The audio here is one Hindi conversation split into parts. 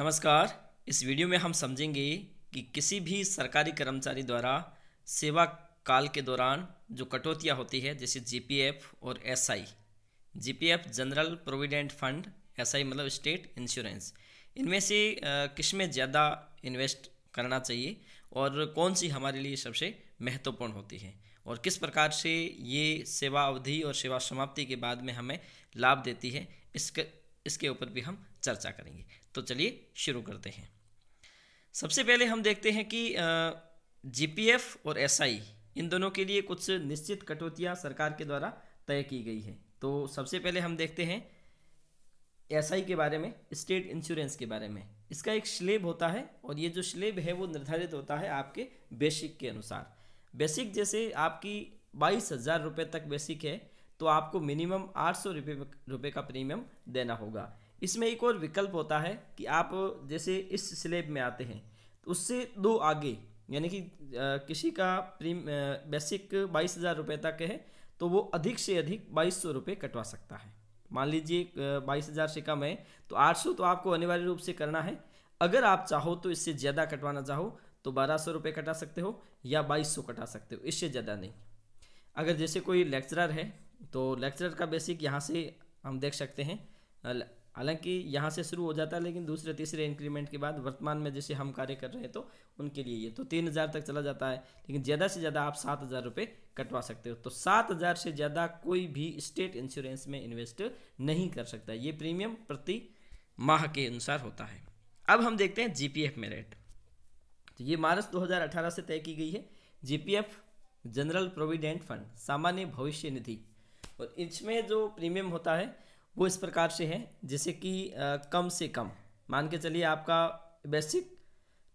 नमस्कार इस वीडियो में हम समझेंगे कि किसी भी सरकारी कर्मचारी द्वारा सेवा काल के दौरान जो कटौतियाँ होती है जैसे जीपीएफ और SI GPF general provident fund SI मतलब स्टेट इंश्योरेंस इनमें से किस में ज़्यादा इन्वेस्ट करना चाहिए और कौन सी हमारे लिए सबसे महत्वपूर्ण होती है और किस प्रकार से ये सेवा अवधि और सेवा समाप्ति के बाद में हमें लाभ देती है इसके इसके ऊपर भी हम चर्चा करेंगे तो चलिए शुरू करते हैं सबसे पहले हम देखते हैं कि जीपीएफ और एसआई इन दोनों के लिए कुछ निश्चित कटौतियाँ सरकार के द्वारा तय की गई हैं तो सबसे पहले हम देखते हैं एसआई के बारे में स्टेट इंश्योरेंस के बारे में इसका एक स्लेब होता है और ये जो स्लेब है वो निर्धारित होता है आपके बेसिक के अनुसार बेसिक जैसे आपकी बाईस हज़ार रुपये तक बेसिक है तो आपको मिनिमम आठ सौ रुपये का प्रीमियम देना होगा इसमें एक और विकल्प होता है कि आप जैसे इस स्लेब में आते हैं तो उससे दो आगे यानी कि किसी का प्रीम बेसिक बाईस हज़ार रुपये तक है तो वो अधिक से अधिक बाईस सौ रुपये कटवा सकता है मान लीजिए बाईस हज़ार से कम है तो आठ सौ तो आपको अनिवार्य रूप से करना है अगर आप चाहो तो इससे ज़्यादा कटवाना चाहो तो बारह सौ रुपये कटा सकते हो या बाईस सौ कटा सकते हो इससे ज़्यादा नहीं अगर जैसे कोई लेक्चरर है तो लेक्चरर का बेसिक यहाँ से हम देख सकते हैं हालांकि यहाँ से शुरू हो जाता है लेकिन दूसरे तीसरे इंक्रीमेंट के बाद वर्तमान में जैसे हम कार्य कर रहे हैं तो उनके लिए ये तो तीन हज़ार तक चला जाता है लेकिन ज़्यादा से ज़्यादा आप सात हज़ार रुपये कटवा सकते हो तो सात हज़ार से ज़्यादा कोई भी स्टेट इंश्योरेंस में इन्वेस्ट नहीं कर सकता ये प्रीमियम प्रति माह के अनुसार होता है अब हम देखते हैं एफ में रेट तो ये मार्च अठारह से तय की गई है एफ जनरल प्रोविडेंट फंड सामान्य भविष्य निधि और इसमें जो प्रीमियम होता है वो इस प्रकार से है जैसे कि कम से कम मान के चलिए आपका बेसिक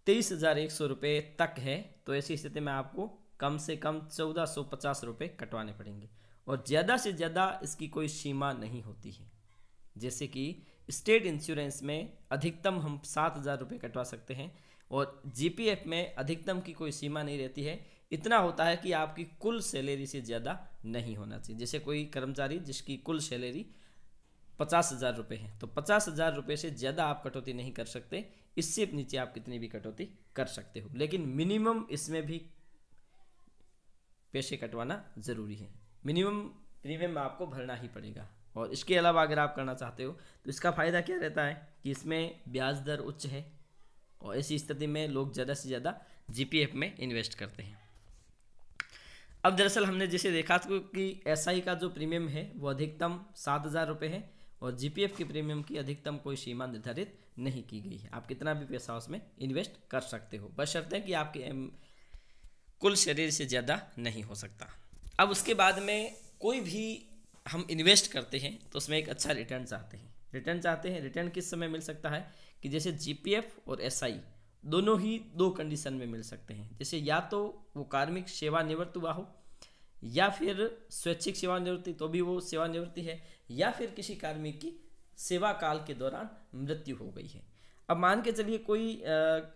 तेईस हज़ार एक सौ रुपये तक है तो ऐसी स्थिति में आपको कम से कम चौदह सौ पचास रुपये कटवाने पड़ेंगे और ज़्यादा से ज़्यादा इसकी कोई सीमा नहीं होती है जैसे कि स्टेट इंश्योरेंस में अधिकतम हम सात हज़ार रुपये कटवा सकते हैं और जीपीएफ में अधिकतम की कोई सीमा नहीं रहती है इतना होता है कि आपकी कुल सैलरी से ज़्यादा नहीं होना चाहिए जैसे कोई कर्मचारी जिसकी कुल सैलरी पचास हज़ार रुपये है तो पचास हज़ार रुपये से ज़्यादा आप कटौती नहीं कर सकते इससे नीचे आप कितनी भी कटौती कर सकते हो लेकिन मिनिमम इसमें भी पैसे कटवाना ज़रूरी है मिनिमम प्रीमियम आपको भरना ही पड़ेगा और इसके अलावा अगर आप करना चाहते हो तो इसका फ़ायदा क्या रहता है कि इसमें ब्याज दर उच्च है और ऐसी स्थिति में लोग ज़्यादा से ज़्यादा जी में इन्वेस्ट करते हैं अब दरअसल हमने जिसे देखा था कि एस का जो प्रीमियम है वो अधिकतम सात हज़ार रुपये है और एफ के प्रीमियम की अधिकतम कोई सीमा निर्धारित नहीं की गई है आप कितना भी पैसा उसमें इन्वेस्ट कर सकते हो है कि आपके कुल शरीर से ज़्यादा नहीं हो सकता अब उसके बाद में कोई भी हम इन्वेस्ट करते हैं तो उसमें एक अच्छा रिटर्न चाहते हैं रिटर्न चाहते हैं रिटर्न किस समय मिल सकता है कि जैसे एफ और आई दोनों ही दो कंडीशन में मिल सकते हैं जैसे या तो वो कार्मिक सेवानिवृत्त हुआ हो या फिर स्वैच्छिक सेवानिवृत्ति तो भी वो सेवानिवृत्ति है या फिर किसी कार्मिक की सेवा काल के दौरान मृत्यु हो गई है अब मान के चलिए कोई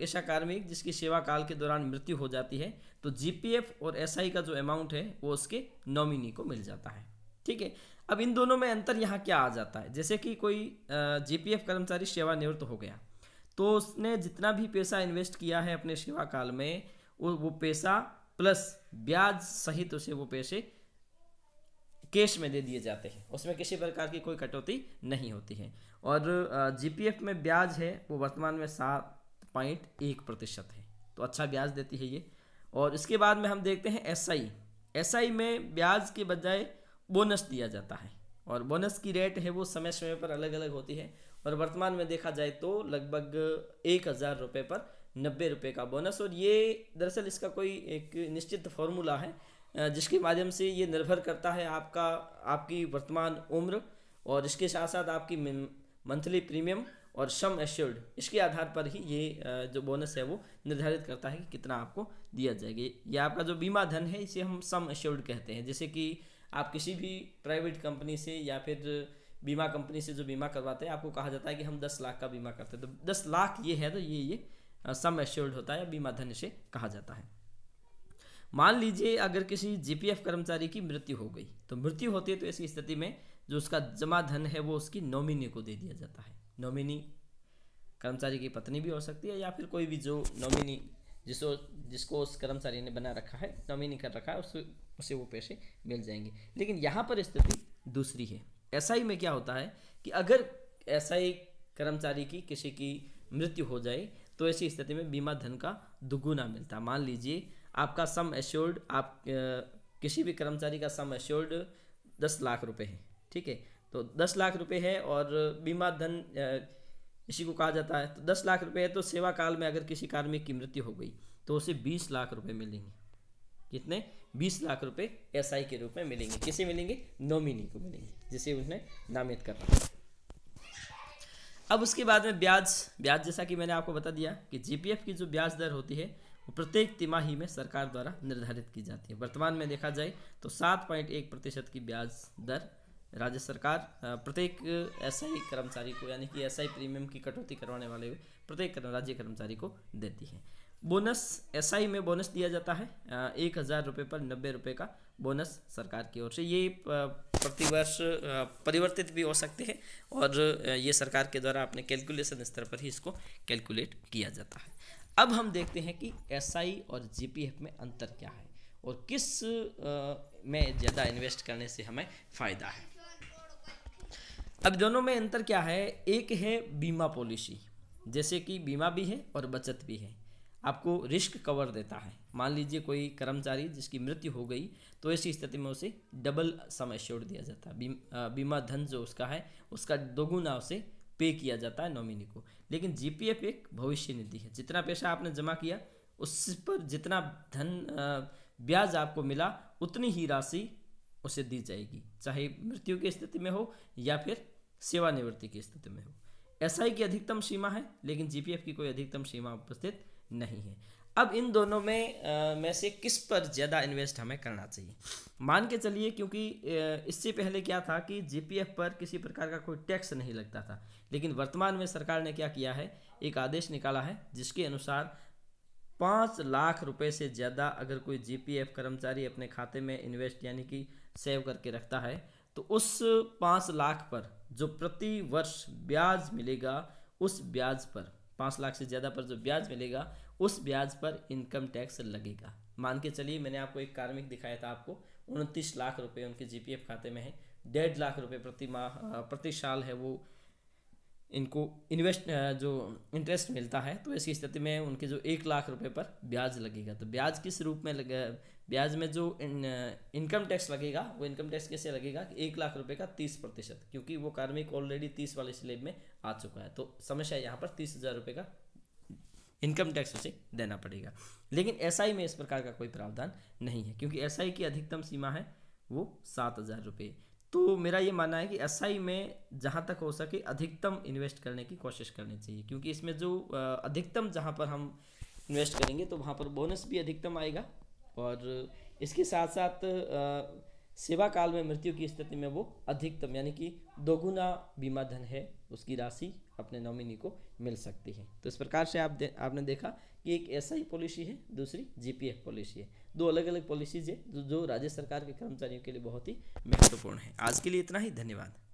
ऐसा कार्मिक जिसकी सेवा काल के दौरान मृत्यु हो जाती है तो जीपीएफ और एसआई का जो अमाउंट है वो उसके नॉमिनी को मिल जाता है ठीक है अब इन दोनों में अंतर यहाँ क्या आ जाता है जैसे कि कोई जीपीएफ कर्मचारी सेवानिवृत्त हो गया तो उसने जितना भी पैसा इन्वेस्ट किया है अपने सेवा काल में वो पैसा प्लस ब्याज सहित उसे वो पैसे कैश में दे दिए जाते हैं उसमें किसी प्रकार की कोई कटौती नहीं होती है और जीपीएफ में ब्याज है वो वर्तमान में सात पॉइंट एक प्रतिशत है तो अच्छा ब्याज देती है ये और इसके बाद में हम देखते हैं एसआई एसआई में ब्याज के बजाय बोनस दिया जाता है और बोनस की रेट है वो समय समय पर अलग अलग होती है और वर्तमान में देखा जाए तो लगभग एक हज़ार रुपये पर नब्बे रुपये का बोनस और ये दरअसल इसका कोई एक निश्चित फॉर्मूला है जिसके माध्यम से ये निर्भर करता है आपका आपकी वर्तमान उम्र और इसके साथ साथ आपकी मंथली प्रीमियम और सम एश्योर्ड इसके आधार पर ही ये जो बोनस है वो निर्धारित करता है कि कितना आपको दिया जाएगा ये आपका जो बीमा धन है इसे हम सम एश्योर्ड कहते हैं जैसे कि आप किसी भी प्राइवेट कंपनी से या फिर बीमा कंपनी से जो बीमा करवाते हैं आपको कहा जाता है कि हम दस लाख का बीमा करते हैं तो दस लाख ये है तो ये ये सम एश्योर्ड होता है बीमा धन इसे कहा जाता है मान लीजिए अगर किसी जीपीएफ कर्मचारी की मृत्यु हो गई तो मृत्यु होती है तो ऐसी स्थिति में जो उसका जमा धन है वो उसकी नॉमिनी को दे दिया जाता है नॉमिनी कर्मचारी की पत्नी भी हो सकती है या फिर कोई भी जो नॉमिनी जिसको जिसको उस कर्मचारी ने बना रखा है नॉमिनी कर रखा है उसे उसे वो पैसे मिल जाएंगे लेकिन यहाँ पर स्थिति दूसरी है एस में क्या होता है कि अगर एस कर्मचारी की किसी की मृत्यु हो जाए तो ऐसी स्थिति में बीमा धन का दुगुना मिलता मान लीजिए आपका सम एश्योर्ड आप किसी भी कर्मचारी का सम एश्योर्ड दस लाख रुपए है ठीक है तो दस लाख रुपए है और बीमा धन इसी को कहा जाता है तो दस लाख रुपए है तो सेवा काल में अगर किसी कार्मिक की मृत्यु हो गई तो उसे बीस लाख रुपए मिलेंगे कितने बीस लाख रुपए एसआई के रूप में मिलेंगे किसे मिलेंगे नॉमिनी को मिलेंगे जिसे उसने नामित करना अब उसके बाद में ब्याज ब्याज जैसा कि मैंने आपको बता दिया कि जीपीएफ की जो ब्याज दर होती है वो प्रत्येक तिमाही में सरकार द्वारा निर्धारित की जाती है वर्तमान में देखा जाए तो सात पॉइंट एक प्रतिशत की ब्याज दर राज्य सरकार प्रत्येक एसआई कर्मचारी को यानी कि एसआई प्रीमियम की कटौती करवाने वाले प्रत्येक राज्य कर्मचारी को देती है बोनस एसआई में बोनस दिया जाता है एक हज़ार रुपये पर नब्बे रुपये का बोनस सरकार की ओर से ये प्रतिवर्ष परिवर्तित भी हो सकते हैं और ये सरकार के द्वारा अपने कैलकुलेशन स्तर पर ही इसको कैलकुलेट किया जाता है अब हम देखते हैं कि एस और जी में अंतर क्या है और किस में ज़्यादा इन्वेस्ट करने से हमें फ़ायदा है अब दोनों में अंतर क्या है एक है बीमा पॉलिसी जैसे कि बीमा भी है और बचत भी है आपको रिस्क कवर देता है मान लीजिए कोई कर्मचारी जिसकी मृत्यु हो गई तो ऐसी स्थिति में उसे डबल समय श्योर दिया जाता है बीमा धन जो उसका है उसका दोगुना उसे पे किया जाता है नॉमिनी को लेकिन जी एक भविष्य निधि है जितना पैसा आपने जमा किया उस पर जितना धन ब्याज आपको मिला उतनी ही राशि उसे दी जाएगी चाहे मृत्यु की स्थिति में हो या फिर सेवानिवृत्ति की स्थिति में हो एसआई की अधिकतम सीमा है लेकिन जीपीएफ की कोई अधिकतम सीमा उपस्थित नहीं है अब इन दोनों में आ, में से किस पर ज़्यादा इन्वेस्ट हमें करना चाहिए मान के चलिए क्योंकि इससे पहले क्या था कि जीपीएफ पर किसी प्रकार का कोई टैक्स नहीं लगता था लेकिन वर्तमान में सरकार ने क्या किया है एक आदेश निकाला है जिसके अनुसार पाँच लाख रुपए से ज़्यादा अगर कोई जीपीएफ कर्मचारी अपने खाते में इन्वेस्ट यानी कि सेव करके रखता है तो उस पाँच लाख पर जो प्रति वर्ष ब्याज मिलेगा उस ब्याज पर पाँच लाख से ज़्यादा पर जो ब्याज मिलेगा उस ब्याज पर इनकम टैक्स लगेगा मान के चलिए मैंने आपको एक कार्मिक दिखाया था आपको उनतीस लाख रुपये उनके जीपीएफ खाते में है डेढ़ लाख रुपये प्रति माह प्रति साल है वो इनको इन्वेस्ट जो इंटरेस्ट मिलता है तो ऐसी स्थिति में उनके जो एक लाख रुपए पर ब्याज लगेगा तो ब्याज किस रूप में लगे ब्याज में जो इन, इनकम टैक्स लगेगा वो इनकम टैक्स कैसे लगेगा कि एक लाख रुपए का तीस प्रतिशत क्योंकि वो कार्मिक ऑलरेडी तीस वाले स्लेब में आ चुका है तो समस्या यहाँ पर तीस हज़ार रुपये का इनकम टैक्स उसे देना पड़ेगा लेकिन एस में इस प्रकार का कोई प्रावधान नहीं है क्योंकि एस की अधिकतम सीमा है वो सात हज़ार रुपये तो मेरा ये मानना है कि एस में जहाँ तक हो सके अधिकतम इन्वेस्ट करने की कोशिश करनी चाहिए क्योंकि इसमें जो अधिकतम जहाँ पर हम इन्वेस्ट करेंगे तो वहाँ पर बोनस भी अधिकतम आएगा और इसके साथ साथ सेवा काल में मृत्यु की स्थिति में वो अधिकतम यानी कि दोगुना बीमा धन है उसकी राशि अपने नॉमिनी को मिल सकती है तो इस प्रकार से आप दे, आपने देखा कि एक एस आई पॉलिसी है दूसरी जीपीएफ पॉलिसी है दो अलग अलग पॉलिसीज है जो, जो राज्य सरकार के कर्मचारियों के लिए बहुत ही महत्वपूर्ण है आज के लिए इतना ही धन्यवाद